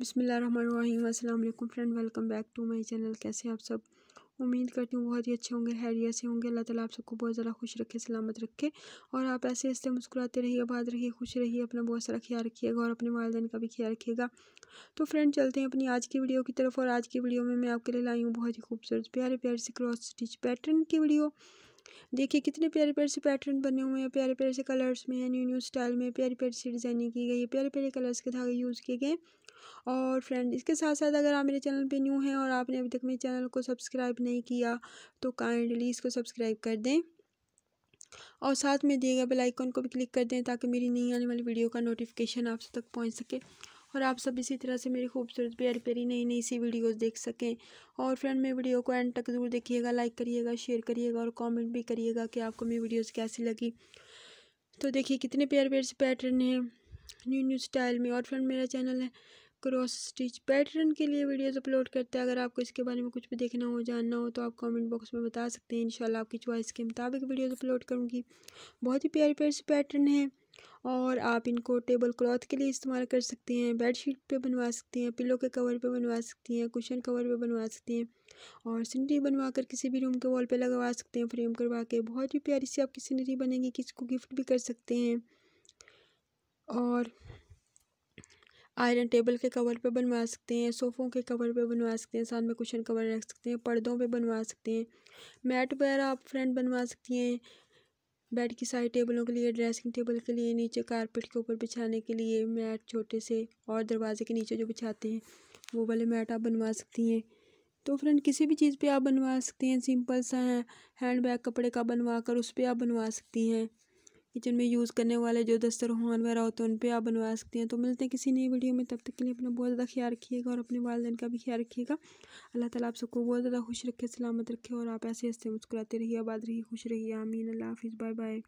बिसमीम अल्लाम friend welcome back to my channel कैसे आप सब उम्मीद करती हूँ बहुत ही अच्छे होंगे हैरियत से होंगे अल्लाह ताला आप सबको बहुत ज़्यादा खुश रखे सलामत रखे और आप ऐसे ऐसे मुस्कुराते रहिए आबाद रहिए खुश रहिए अपना बहुत सारा ख्याल रखिएगा और अपने वालदेन का भी ख्याल रखिएगा तो फ्रेंड चलते हैं अपनी आज की वीडियो की तरफ और आज की वीडियो में मैं आपके लिए लाई हूँ बहुत ही खूबसूरत प्यारे प्यारे से क्रॉस स्टिच पैटर्न की वीडियो देखिए कितने प्यारे प्यारे से पैटर्न बने हुए हैं प्यारे प्यारे से कलर्स में है न्यू न्यू स्टाइल में प्यारे प्यारे से डिज़ाइनिंग की गई है प्यारे प्यारे कलर्स के धागे यूज़ किए गए और फ्रेंड इसके साथ साथ अगर आप मेरे चैनल पे न्यू हैं और आपने अभी तक मेरे चैनल को सब्सक्राइब नहीं किया तो काइंडली इसको सब्सक्राइब कर दें और साथ में दिए गए बेल आइकन को भी क्लिक कर दें ताकि मेरी नई आने वाली वीडियो का नोटिफिकेशन आप तक पहुँच सके और आप सब इसी तरह से मेरी खूबसूरत प्यारी प्यारी नई नई सी वीडियोस देख सकें और फ्रेंड मेरी वीडियो को एंड तक ज़रूर देखिएगा लाइक करिएगा शेयर करिएगा और कमेंट भी करिएगा कि आपको मेरी वीडियोस कैसी लगी तो देखिए कितने प्यार प्यार से पैटर्न है न्यू न्यू स्टाइल में और फ्रेंड मेरा चैनल है क्रॉस स्टिच पैटर्न के लिए वीडियोज़ अपलोड करते हैं अगर आपको इसके बारे में कुछ भी देखना हो जानना हो तो आप कमेंट बॉक्स में बता सकते हैं इंशाल्लाह आपकी चॉइस के मुताबिक वीडियोज़ अपलोड करूँगी बहुत ही प्यारे प्यारे से पैटर्न है और आप इनको टेबल क्लॉथ के लिए इस्तेमाल कर सकते हैं बेड शीट पे बनवा सकते हैं पिलो के कवर पे बनवा सकते हैं कुशन कवर पे बनवा सकते हैं और सीनरी बनवा कर किसी भी रूम के वॉल पे लगवा सकते हैं फ्रेम करवा के बहुत ही प्यारी सी आपकी सीनरी बनेगी किसी को गिफ्ट भी कर सकते हैं और आयरन टेबल के कवर पे बनवा सकते हैं सोफ़ों के कवर पे बनवा सकते हैं साथ में कुशन कवर रख सकते हैं पर्दों पे बनवा सकते हैं मैट वगैरह आप फ्रेंड बनवा सकती हैं बेड की साइड टेबलों के लिए ड्रेसिंग टेबल के लिए नीचे कारपेट के ऊपर बिछाने के लिए मैट छोटे से और दरवाजे के नीचे जो बिछाते हैं वो वाले मैट आप बनवा सकती हैं तो फ्रेंड किसी भी चीज़ पे आप बनवा सकती हैं सिंपल सा है हैंड बैग कपड़े का बनवा कर उस पर आप बनवा सकती हैं किचन में यूज़ करने वाले जो दस्तरखान वगैरह होते हैं तो उन पर आप बनवा सकते हैं तो मिलते हैं किसी नई वीडियो में तब तक के लिए अपना बहुत ज़्यादा ख्याल रखिएगा और अपने वालदेन का भी ख्याल रखिएगा अल्लाह ताला आप सबको बहुत ज़्यादा खुश रखे सलामत रखे और आप ऐसे हंसते मुस्कुराते रहिए आबाद रहिए खुश रहिए आमीन अल्लाह हाफिज़ बाय बाय